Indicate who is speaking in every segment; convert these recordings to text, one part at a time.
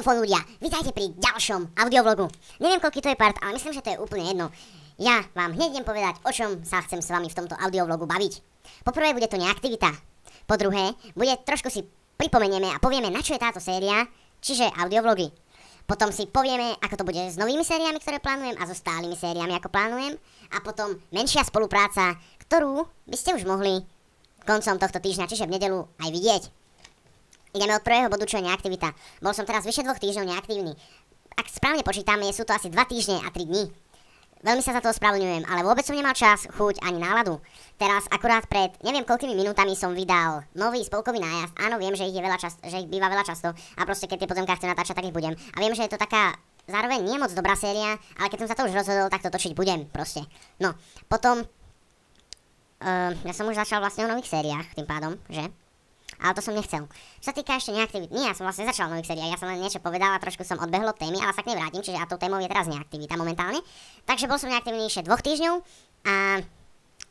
Speaker 1: Saxofón ľudia, vítajte pri ďalšom audiovlogu. Neviem, koľký to je part, ale myslím, že to je úplne jedno. Ja vám hneď idem povedať, o čom sa chcem s vami v tomto audiovlogu baviť. Poprvé bude to neaktivita. Po druhé, bude trošku si pripomenieme a povieme, na čo je táto séria, čiže audiovlogy. Potom si povieme, ako to bude s novými sériami, ktoré plánujem a so stálymi sériami, ako plánujem. A potom menšia spolupráca, ktorú by ste už mohli koncom tohto týždňa, čiže v nedelu aj vidieť. Ideme od prvého bodu, čo je neaktivita. Bol som teraz vyše dvoch týždňov neaktívny. Ak správne počítam, sú to asi 2 týždne a 3 dní. Veľmi sa za to ospravedlňujem, ale vôbec som nemal čas, chuť ani náladu. Teraz akurát pred neviem koľkými minútami som vydal nový spolkový nájazd. Áno, viem, že ich, je veľa čas, že ich býva veľa často a proste keď tie pozemká chcem natáčať, tak ich budem. A viem, že je to taká zároveň nie moc dobrá séria, ale keď som sa to už rozhodol, tak to točiť budem proste. No, potom... Uh, ja som už začal vlastne o nových sériách tým pádom, že? ale to som nechcel. Čo sa týka ešte neaktivity, nie, ja som vlastne začal nových seriál, ja som len niečo povedala, trošku som odbehol od témy, ale sa k nej vrátim, čiže a tou témou je teraz neaktivita momentálne. Takže bol som neaktívny ešte dvoch týždňov a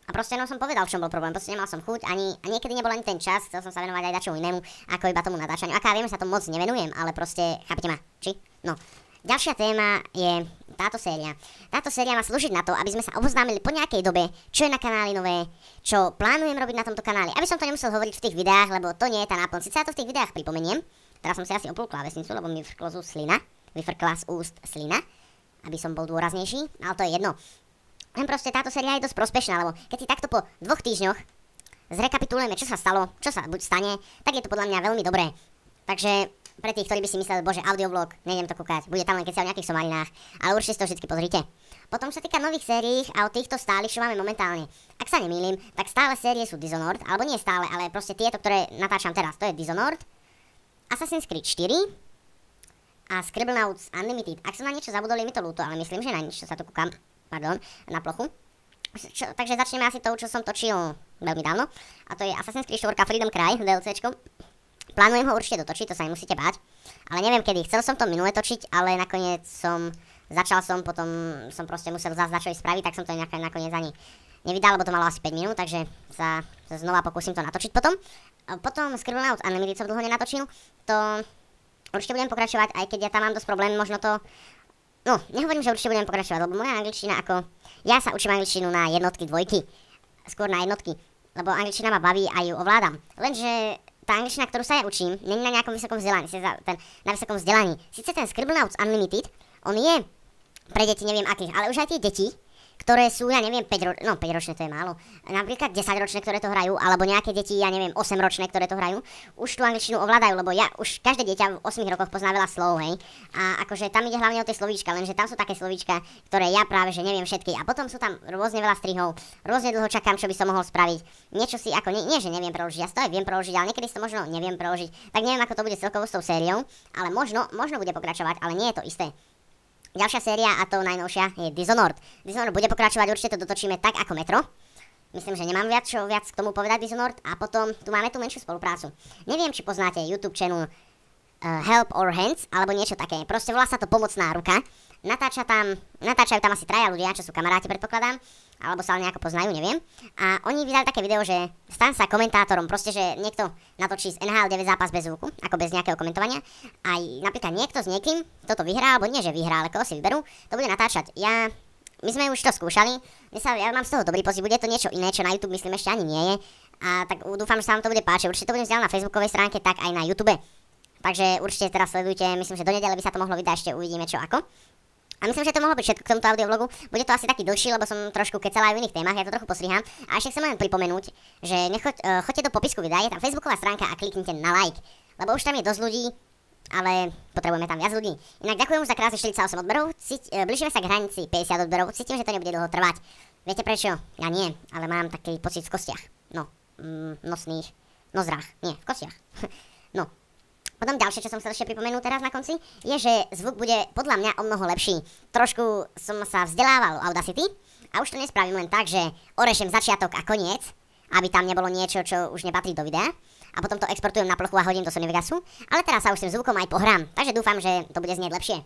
Speaker 1: a proste no, som povedal, v čom bol problém. Proste nemal som chuť, ani, a niekedy nebol ani ten čas, chcel som sa venovať aj dačomu inému, ako iba tomu natáčaniu. Aká viem, že sa to moc nevenujem, ale proste, chápete ma, či? No. Ďalšia téma je táto séria. Táto séria má slúžiť na to, aby sme sa oboznámili po nejakej dobe, čo je na kanáli nové, čo plánujem robiť na tomto kanáli. Aby som to nemusel hovoriť v tých videách, lebo to nie je tá náplň. Sice ja to v tých videách pripomeniem. Teraz som si asi opul klávesnicu, lebo mi vrklo z slina. Vyfrkla z úst slina, aby som bol dôraznejší, ale to je jedno. Len proste táto séria je dosť prospešná, lebo keď si takto po dvoch týždňoch zrekapitulujeme, čo sa stalo, čo sa buď stane, tak je to podľa mňa veľmi dobré. Takže pre tých, ktorí by si mysleli, bože, audioblog, nejdem to kúkať, bude tam len keď sa o nejakých somarinách, ale určite to všetky pozrite. Potom, sa týka nových sérií a o týchto stálych, čo máme momentálne, ak sa nemýlim, tak stále série sú Dishonored, alebo nie stále, ale proste tieto, ktoré natáčam teraz, to je Dishonored, Assassin's Creed 4 a Scribblenauts Unlimited. Ak som na niečo zabudol, je mi to ľúto, ale myslím, že na nič, čo sa to kúkam, pardon, na plochu. Čo, takže začneme asi tou, čo som točil veľmi dávno, a to je Assassin's Creed 4 Freedom Cry, DLCčko. Plánujem ho určite dotočiť, to sa nemusíte báť. Ale neviem kedy, chcel som to minule točiť, ale nakoniec som... Začal som, potom som proste musel zase začať spraviť, tak som to nejak, nakoniec ani nevydal, lebo to malo asi 5 minút, takže sa znova pokúsim to natočiť potom. Potom Out Unlimited som dlho nenatočil, to určite budem pokračovať, aj keď ja tam mám dosť problém, možno to... No, nehovorím, že určite budem pokračovať, lebo moja angličtina ako... Ja sa učím angličtinu na jednotky, dvojky, skôr na jednotky, lebo angličtina ma baví a ju ovládam. Lenže tá angličtina, ktorú sa ja učím, není na nejakom vysokom vzdelaní, ten, na vysokom vzdelaní. Sice ten Scribblenauts Unlimited, on je pre deti neviem akých, ale už aj tie deti ktoré sú, ja neviem, 5 ročné, no 5 ročné to je málo, napríklad 10 ročné, ktoré to hrajú, alebo nejaké deti, ja neviem, 8 ročné, ktoré to hrajú, už tú angličtinu ovládajú, lebo ja už každé dieťa v 8 rokoch pozná veľa slov, hej. A akože tam ide hlavne o tie slovíčka, lenže tam sú také slovíčka, ktoré ja práve že neviem všetky. A potom sú tam rôzne veľa strihov, rôzne dlho čakám, čo by som mohol spraviť. Niečo si ako nie, nie že neviem preložiť, ja to aj viem preložiť, ale niekedy to možno neviem preložiť. Tak neviem, ako to bude celkovo s tou sériou, ale možno, možno bude pokračovať, ale nie je to isté. Ďalšia séria a to najnovšia je Dishonored. Dishonored bude pokračovať, určite to dotočíme tak ako Metro. Myslím, že nemám viac, čo viac k tomu povedať Dishonored. A potom tu máme tú menšiu spoluprácu. Neviem, či poznáte YouTube channel Eh, help or hands, alebo niečo také. Proste volá sa to pomocná ruka. Natáča tam, natáčajú tam asi traja ľudia, čo sú kamaráti predpokladám, alebo sa ale nejako poznajú, neviem. A oni vydali také video, že stan sa komentátorom, proste, že niekto natočí z NHL 9 zápas bez zvuku, ako bez nejakého komentovania. Aj napríklad niekto s niekým toto vyhrá, alebo nie, že vyhrá, ale koho si vyberú, to bude natáčať. Ja my sme už to skúšali, my sa, ja mám z toho dobrý pozit, bude to niečo iné, čo na YouTube myslím ešte ani nie je. A tak dúfam, že sa vám to bude páčiť. Určite to budem vzdielať na facebookovej stránke, tak aj na YouTube. Takže určite teraz sledujte, myslím, že do nedele by sa to mohlo vydať, ešte uvidíme čo ako. A myslím, že to mohlo byť všetko k tomuto audioblogu. Bude to asi taký dlhší, lebo som trošku kecala aj v iných témach, ja to trochu postrihám. A ešte chcem len pripomenúť, že nechoď, uh, choďte do popisku videa, je tam facebooková stránka a kliknite na like. Lebo už tam je dosť ľudí, ale potrebujeme tam viac ľudí. Inak ďakujem za krásne 48 odberov, Cít, e, blížime sa k hranici 50 odberov, cítim, že to nebude dlho trvať. Viete prečo? Ja nie, ale mám taký pocit v kostiach. No, mm, nosných, nozrách, nie, v kostiach. ďalšie, čo som chcel ešte pripomenúť teraz na konci, je, že zvuk bude podľa mňa o mnoho lepší. Trošku som sa vzdelával Audacity a už to nespravím len tak, že orešem začiatok a koniec, aby tam nebolo niečo, čo už nepatrí do videa a potom to exportujem na plochu a hodím do Sony Vegasu, ale teraz sa už s tým zvukom aj pohrám, takže dúfam, že to bude znieť lepšie.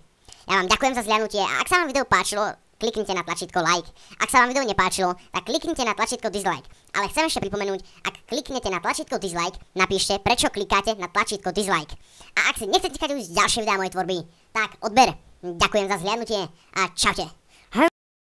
Speaker 1: Ja vám ďakujem za zlianutie a ak sa vám video páčilo, kliknite na tlačítko like. Ak sa vám video nepáčilo, tak kliknite na tlačítko dislike. Ale chcem ešte pripomenúť, ak kliknete na tlačítko dislike, napíšte, prečo klikáte na tlačítko dislike. A ak si nechcete chať už ďalšie videá mojej tvorby, tak odber. Ďakujem za zhliadnutie a čaute.